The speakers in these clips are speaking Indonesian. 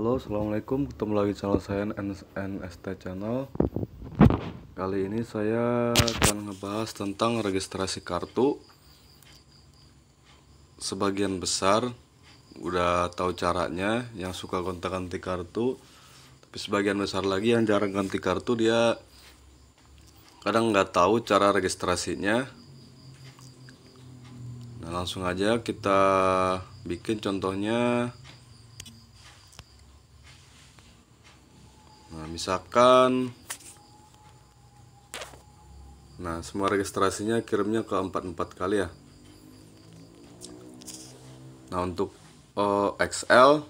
Halo, Assalamualaikum Ketemu lagi channel saya NST Channel Kali ini saya akan ngebahas tentang registrasi kartu Sebagian besar udah tahu caranya Yang suka kontak-ganti kartu Tapi sebagian besar lagi yang jarang ganti kartu dia Kadang nggak tahu cara registrasinya Nah langsung aja kita bikin contohnya misalkan nah semua registrasinya kirimnya ke 44 kali ya nah untuk uh, eh, XL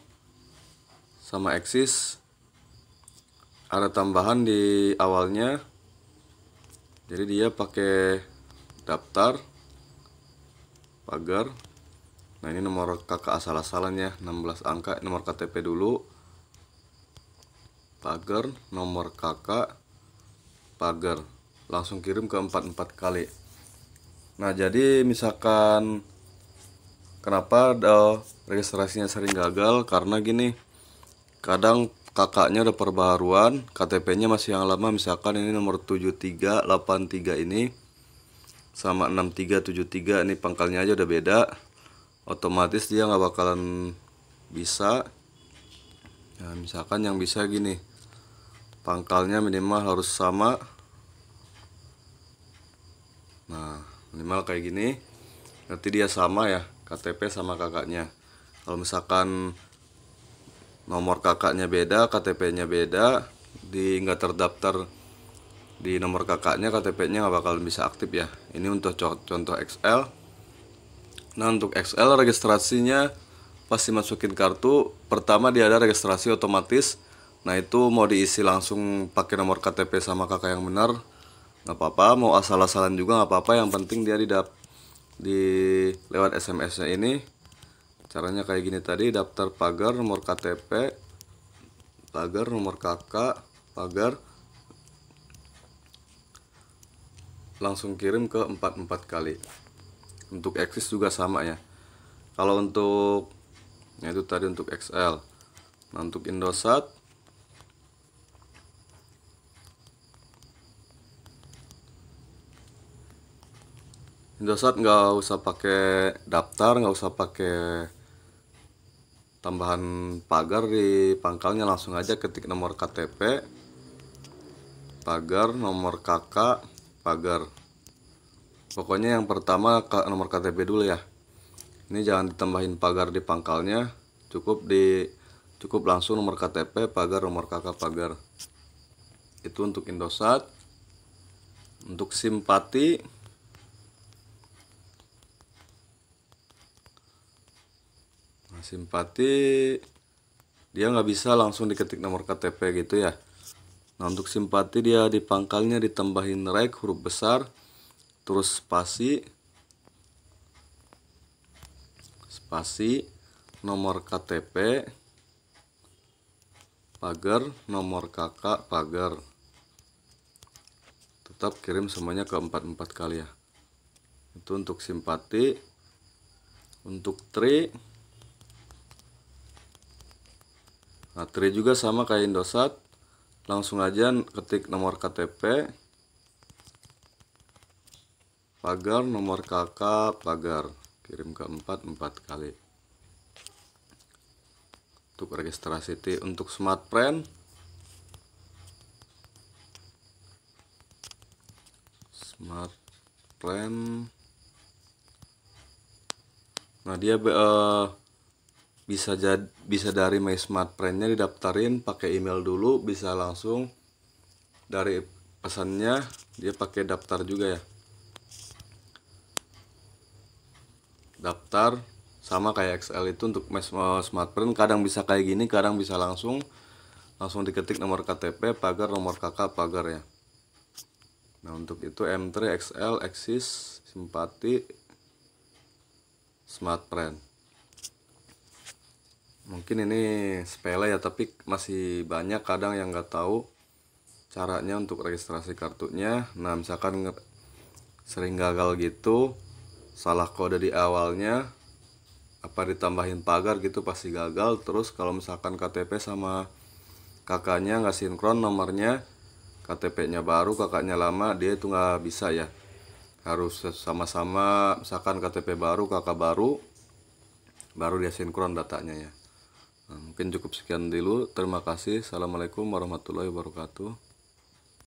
sama Axis ada tambahan di awalnya jadi dia pakai daftar pagar nah ini nomor kakak asal-asalan 16 angka nomor KTP dulu pagar nomor kakak pagar langsung kirim ke 44 kali nah jadi misalkan kenapa ada registrasinya sering gagal karena gini kadang kakaknya ada perbaruan KTP-nya masih yang lama misalkan ini nomor 7383 ini sama 6373 ini pangkalnya aja udah beda otomatis dia nggak bakalan bisa nah, misalkan yang bisa gini pangkalnya minimal harus sama nah minimal kayak gini nanti dia sama ya KTP sama kakaknya kalau misalkan nomor kakaknya beda KTP-nya beda di nggak terdaftar di nomor kakaknya KTP-nya nggak bakal bisa aktif ya ini untuk contoh XL nah untuk XL registrasinya pasti masukin kartu pertama dia ada registrasi otomatis Nah itu mau diisi langsung pakai nomor KTP sama kakak yang benar nggak apa-apa mau asal-asalan juga gak apa-apa yang penting dia didap di lewat SMS-nya ini caranya kayak gini tadi daftar pagar nomor KTP pagar nomor kakak pagar langsung kirim ke 44 kali untuk eksis juga sama ya kalau untuk ya itu tadi untuk XL nah untuk Indosat Indosat nggak usah pakai daftar nggak usah pakai tambahan pagar di pangkalnya langsung aja ketik nomor KTP pagar nomor KK pagar pokoknya yang pertama nomor KTP dulu ya ini jangan ditambahin pagar di pangkalnya cukup di cukup langsung nomor KTP pagar nomor KK pagar itu untuk Indosat untuk simpati simpati dia nggak bisa langsung diketik nomor KTP gitu ya nah untuk simpati dia di pangkalnya ditambahin rek huruf besar terus spasi spasi nomor KTP pagar nomor kakak pagar tetap kirim semuanya ke empat empat kali ya itu untuk simpati untuk tri Nah, tri juga sama kayak Indosat. Langsung aja ketik nomor KTP. Pagar nomor KK pagar. Kirim ke 4 4 kali. Untuk registrasi T untuk smart plan Nah, dia uh, bisa jad, bisa dari My Smart Friend-nya didaftarin pakai email dulu bisa langsung dari pesannya dia pakai daftar juga ya daftar sama kayak XL itu untuk Smart print kadang bisa kayak gini kadang bisa langsung langsung diketik nomor KTP pagar nomor KK pagar ya nah untuk itu M3 XL Axis Simpati Smart print mungkin ini sepele ya tapi masih banyak kadang yang nggak tahu caranya untuk registrasi kartunya nah misalkan sering gagal gitu salah kode di awalnya apa ditambahin pagar gitu pasti gagal terus kalau misalkan KTP sama kakaknya nggak sinkron nomornya KTP-nya baru kakaknya lama dia itu nggak bisa ya harus sama-sama misalkan KTP baru kakak baru baru dia sinkron datanya ya Nah, mungkin cukup sekian dulu. Terima kasih. Assalamualaikum warahmatullahi wabarakatuh.